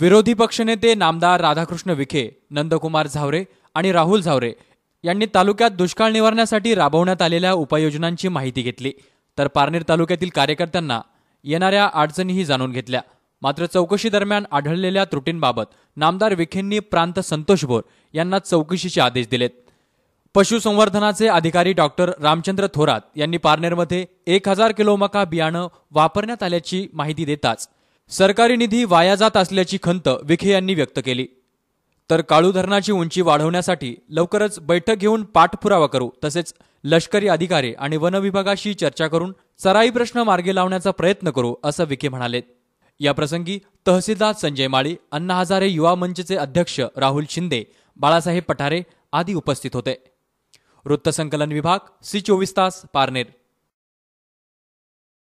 विरोधी पक्षनेते नामदार राधाकृष्ण विखे नंदकुमार झावरे आणि राहुल झावरे यांनी तालुक्यात दुष्काळ निवारण्यासाठी राबवण्यात आलेल्या उपाययोजनांची माहिती घेतली तर पारनेर तालुक्यातील कार्यकर्त्यांना येणाऱ्या अडचणीही जाणून घेतल्या मात्र चौकशी दरम्यान आढळलेल्या त्रुटींबाबत नामदार विखेंनी प्रांत संतोष भोर यांना चौकशीचे आदेश दिलेत पशुसंवर्धनाचे अधिकारी डॉक्टर रामचंद्र थोरात यांनी पारनेरमध्ये एक हजार किलो मका बियाणं वापरण्यात आल्याची माहिती देताच सरकारी निधी वाया जात असल्याची खंत विखे यांनी व्यक्त केली तर काळू धरणाची उंची वाढवण्यासाठी लवकरच बैठक घेऊन पाठपुरावा करू तसेच लष्करी अधिकारी आणि वनविभागाशी चर्चा करून चराई प्रश्न मार्गी लावण्याचा प्रयत्न करू असं विखे म्हणाले याप्रसंगी तहसीलदार संजय माळी अण्णा हजारे युवा मंचचे अध्यक्ष राहुल शिंदे बाळासाहेब पठारे आदी उपस्थित होते वृत्तसंकलन विभाग सी चोवीस तास पारनेर